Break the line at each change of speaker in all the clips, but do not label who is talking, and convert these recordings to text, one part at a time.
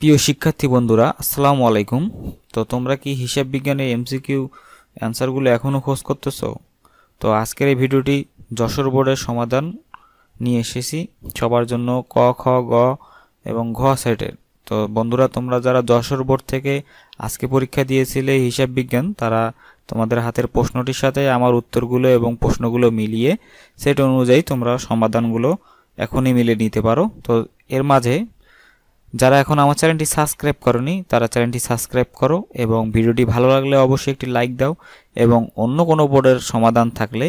প্রিয় শিক্ষার্থী বন্ধুরা আসসালামু আলাইকুম তো তোমরা কি হিসাব বিজ্ঞানের এমসিকিউ অ্যান্সারগুলো এখনও খোঁজ করতেছ তো আজকের এই ভিডিওটি যশোর বোর্ডের সমাধান নিয়ে এসেছি সবার জন্য ক খ গ এবং ঘ সেটের তো বন্ধুরা তোমরা যারা যশোর বোর্ড থেকে আজকে পরীক্ষা দিয়েছিলে হিসাব বিজ্ঞান তারা তোমাদের হাতের প্রশ্নটির সাথে আমার উত্তরগুলো এবং প্রশ্নগুলো মিলিয়ে সেট অনুযায়ী তোমরা সমাধানগুলো এখনই মিলে নিতে পারো তো এর মাঝে যারা এখন আমার চ্যানেলটি সাবস্ক্রাইব করনি তারা চ্যানেলটি সাবস্ক্রাইব করো এবং ভিডিওটি ভালো লাগলে অবশ্যই একটি লাইক দাও এবং অন্য কোনো বোর্ডের সমাধান থাকলে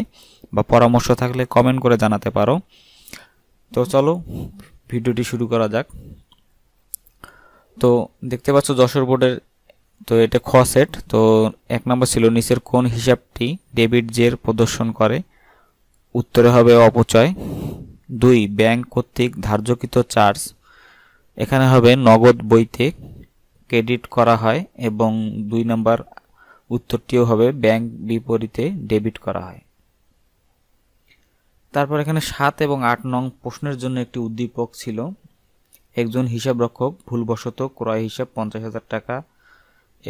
বা পরামর্শ থাকলে কমেন্ট করে জানাতে পারো তো চলো ভিডিওটি শুরু করা যাক তো দেখতে পাচ্ছ যশোর বোর্ডের তো এটা খ সেট তো এক নম্বর ছিল নিচের কোন হিসাবটি ডেবিট জের প্রদর্শন করে উত্তরে হবে অপচয় দুই ব্যাংক কর্তৃক ধার্যকৃত চার্জ এখানে হবে নগদ বইতে ক্রেডিট করা হয় এবং দুই নম্বর উত্তরটিও হবে ব্যাংক বিপরীতে ডেবিট করা হয় তারপর এখানে সাত এবং আট নং প্রশ্নের জন্য একটি উদ্দীপক ছিল একজন হিসাবরক্ষক ভুলবশত ক্রয় হিসাব পঞ্চাশ হাজার টাকা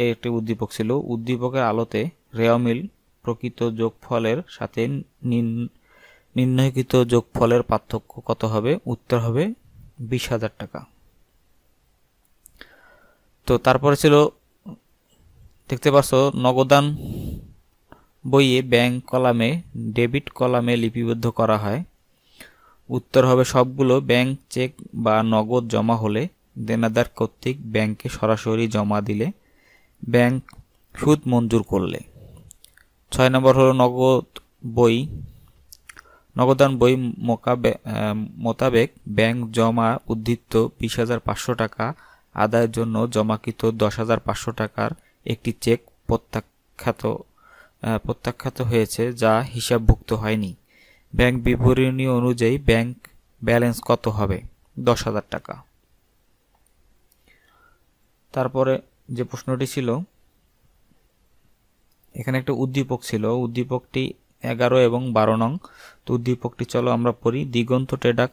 এর একটি উদ্দীপক ছিল উদ্দীপকের আলোতে রেয়মিল প্রকৃত যোগফলের সাথে নির্ণয়কৃত যোগফলের পার্থক্য কত হবে উত্তর হবে বিশ হাজার টাকা তো তারপরে ছিল দেখতে পাচ্ছ নগদান বইয়ে ব্যাংক কলামে ডেবিট কলামে লিপিবদ্ধ করা হয় উত্তর হবে সবগুলো ব্যাংক চেক বা নগদ জমা হলে দেনাদার কর্তৃক ব্যাংকে সরাসরি জমা দিলে ব্যাংক সুদ মঞ্জুর করলে ছয় নম্বর হলো নগদ বই নগদান বই মোকাবে মোতাবেক ব্যাংক জমা উদ্ধৃত বিশ হাজার পাঁচশো টাকা আদায়ের জন্য জমাকৃত দশ হাজার পাঁচশো টাকার একটি চেক প্রত্যাখ্যাত প্রত্যাখ্যাত হয়েছে যা হিসাবভুক্ত হয়নি ব্যাংক বিবরণী অনুযায়ী ব্যাংক ব্যালেন্স কত হবে দশ হাজার টাকা তারপরে যে প্রশ্নটি ছিল এখানে একটা উদ্দীপক ছিল উদ্দীপকটি এগারো এবং বারো নং তো উদ্দীপকটি চলো আমরা পড়ি দিগন্ত টেডাক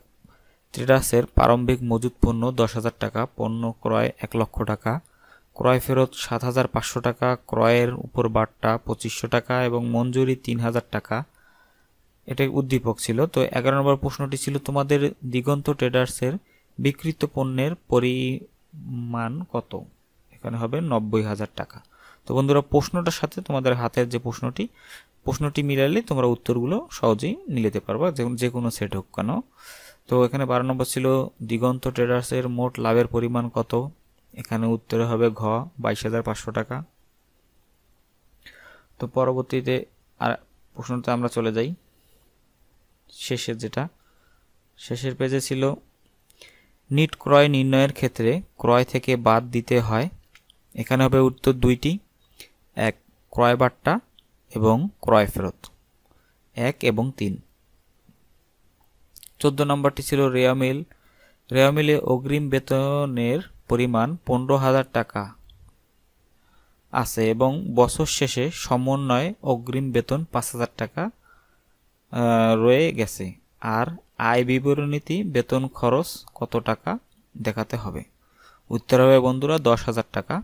ট্রেডার্সের প্রারম্ভিক মজুত পণ্য দশ হাজার টাকা পণ্য ক্রয় এক লক্ষ টাকা ক্রয় ফেরত সাত হাজার পাঁচশো টাকা ক্রয়ের উপর বার্তা পঁচিশশো টাকা এবং মঞ্জুরি তিন হাজার টাকা এটাই উদ্দীপক ছিল তো এগারো নম্বর প্রশ্নটি ছিল তোমাদের দিগন্ত ট্রেডার্সের বিক্রিত পণ্যের পরিমাণ কত এখানে হবে নব্বই হাজার টাকা তো বন্ধুরা প্রশ্নটার সাথে তোমাদের হাতের যে প্রশ্নটি প্রশ্নটি মিলালে তোমরা উত্তরগুলো সহজেই যেতে পারবা যে কোনো সেট হোক কেন তো এখানে বারো নম্বর ছিল দিগন্ত ট্রেডার্সের মোট লাভের পরিমাণ কত এখানে উত্তরে হবে ঘ বাইশ হাজার পাঁচশো টাকা তো পরবর্তীতে আর প্রশ্নটা আমরা চলে যাই শেষের যেটা শেষের পেজে ছিল নিট ক্রয় নির্ণয়ের ক্ষেত্রে ক্রয় থেকে বাদ দিতে হয় এখানে হবে উত্তর দুইটি এক ক্রয় বার্তা এবং ক্রয় ফেরত এক এবং তিন চোদ্দ নম্বরটি ছিল রেয়ামিল রেয়ামিলে অগ্রিম বেতনের পরিমাণ পনেরো হাজার টাকা আছে এবং বছর শেষে সমন্বয় অগ্রিম বেতন পাঁচ হাজার টাকা রয়ে গেছে আর আয় বিবরণীতে বেতন খরচ কত টাকা দেখাতে হবে উত্তর হবে বন্ধুরা দশ হাজার টাকা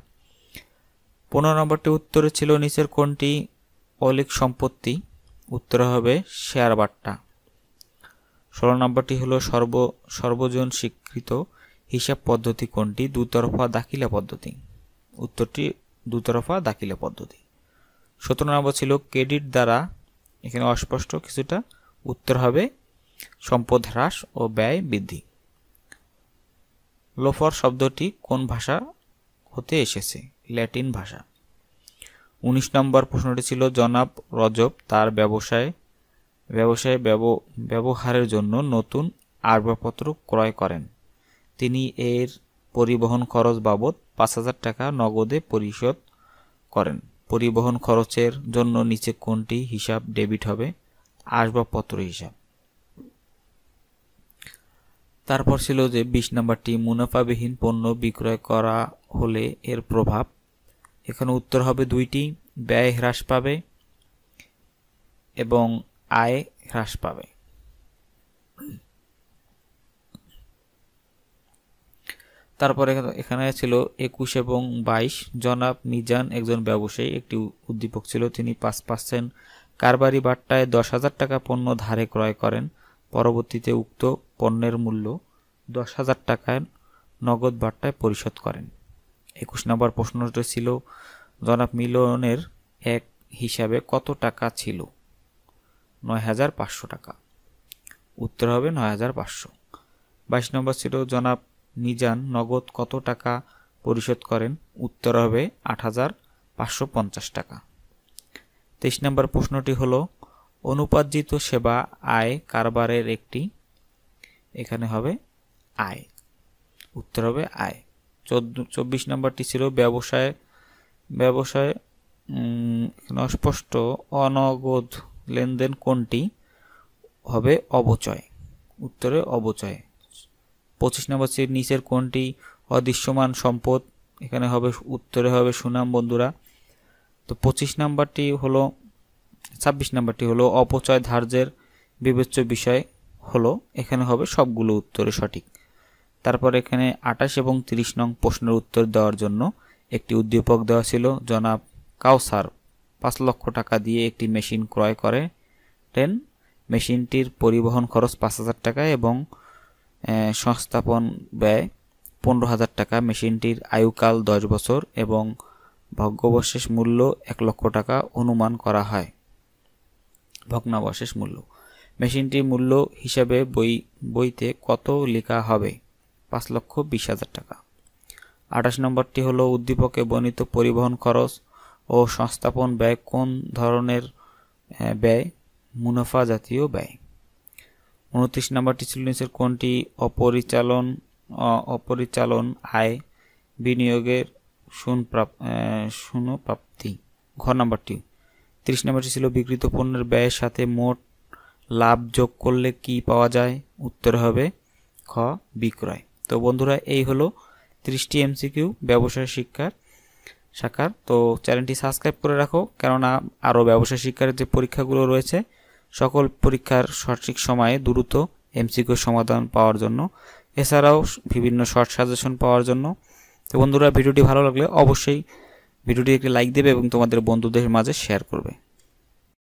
পনেরো নম্বরটি উত্তরে ছিল নিচের কোনটি অলিক সম্পত্তি উত্তর হবে শেয়ার বাট্টা ষোলো নম্বরটি হলো সর্ব সর্বজন স্বীকৃত হিসাব পদ্ধতি কোনটি দুতরফা দাখিলা পদ্ধতি উত্তরটি দুতরফা দাখিলা পদ্ধতি সতেরো নম্বর ছিল ক্রেডিট দ্বারা এখানে অস্পষ্ট কিছুটা উত্তর হবে সম্পদ হ্রাস ও ব্যয় বৃদ্ধি লোফার শব্দটি কোন ভাষা হতে এসেছে ল্যাটিন ভাষা উনিশ নম্বর প্রশ্নটি ছিল জনাব রজব তার ব্যবসায় ব্যবসায় ব্যবহারের জন্য নতুন আসবাবপত্র ক্রয় করেন তিনি এর পরিবহন খরচ বাবদ পাঁচ হাজার টাকা নগদে পরিশোধ করেন পরিবহন খরচের জন্য নিচে কোনটি হিসাব ডেবিট হবে আসবাবপত্র হিসাব তারপর ছিল যে বিশ নাম্বারটি মুনাফাবিহীন পণ্য বিক্রয় করা হলে এর প্রভাব এখানে উত্তর হবে দুইটি ব্যয় হ্রাস পাবে এবং আয় হ্রাস পাবে তারপরে এখানে ছিল একুশ এবং বাইশ জনাব মিজান একজন ব্যবসায়ী একটি উদ্দীপক ছিল তিনি পাঁচ পার্সেন্ট কারবারি বার্তায় দশ হাজার টাকা পণ্য ধারে ক্রয় করেন পরবর্তীতে উক্ত পণ্যের মূল্য দশ হাজার টাকায় নগদ বার্তায় পরিশোধ করেন একুশ নম্বর প্রশ্নটি ছিল জনাব মিলনের এক হিসাবে কত টাকা ছিল নয় হাজার পাঁচশো টাকা উত্তর হবে নয় হাজার পাঁচশো বাইশ নম্বর ছিল জনাব নিজান নগদ কত টাকা পরিশোধ করেন উত্তর হবে আট হাজার পাঁচশো পঞ্চাশ টাকা তেইশ নম্বর প্রশ্নটি হল অনুপার্জিত সেবা আয় কারবারের একটি এখানে হবে আয় উত্তর হবে আয় চোদ্দ চব্বিশ নম্বরটি ছিল ব্যবসায় ব্যবসায় অস্পষ্ট অনগদ লেনদেন কোনটি হবে অবচয় উত্তরে অবচয় পঁচিশ নম্বর সিট নিচের কোনটি অদৃশ্যমান সম্পদ এখানে হবে উত্তরে হবে সুনাম বন্ধুরা তো পঁচিশ নাম্বারটি হলো ছাব্বিশ নাম্বারটি হলো অপচয় ধার্যের বিবেচ্য বিষয় হলো এখানে হবে সবগুলো উত্তরে সঠিক তারপর এখানে আঠাশ এবং তিরিশ নং প্রশ্নের উত্তর দেওয়ার জন্য একটি উদ্দীপক দেওয়া ছিল জনাব কাউসার পাঁচ লক্ষ টাকা দিয়ে একটি মেশিন ক্রয় করে করেন মেশিনটির পরিবহন খরচ পাঁচ হাজার টাকা এবং সংস্থাপন ব্যয় পনেরো হাজার টাকা মেশিনটির আয়ুকাল দশ বছর এবং ভগ্নবশেষ মূল্য এক লক্ষ টাকা অনুমান করা হয় ভগ্নাবশেষ মূল্য মেশিনটির মূল্য হিসাবে বই বইতে কত লেখা হবে পাঁচ লক্ষ বিশ হাজার টাকা আঠাশ নম্বরটি হলো উদ্দীপকে বর্ণিত পরিবহন খরচ ও সংস্থাপন ব্যয় কোন ধরনের ব্যয় মুনাফা জাতীয় ব্যয় উনত্রিশ নম্বরটি ছিল নিচের কোনটি অপরিচালন অপরিচালন আয় বিনিয়োগের শূন্যপ্রাপ্তি ঘর নম্বরটি তিরিশ নম্বরটি ছিল বিকৃত পণ্যের ব্যয়ের সাথে মোট লাভ যোগ করলে কি পাওয়া যায় উত্তর হবে খ বিক্রয় তো বন্ধুরা এই হলো ত্রিশটি এমসিকিউ ব্যবসায় শিক্ষার শাখার তো চ্যানেলটি সাবস্ক্রাইব করে রাখো কেননা আরও ব্যবসায় শিক্ষার যে পরীক্ষাগুলো রয়েছে সকল পরীক্ষার সঠিক সময়ে দ্রুত এমসিকিউ সমাধান পাওয়ার জন্য এছাড়াও বিভিন্ন শর্ট সাজেশন পাওয়ার জন্য তো বন্ধুরা ভিডিওটি ভালো লাগলে অবশ্যই ভিডিওটি একটি লাইক দেবে এবং তোমাদের বন্ধুদের মাঝে শেয়ার করবে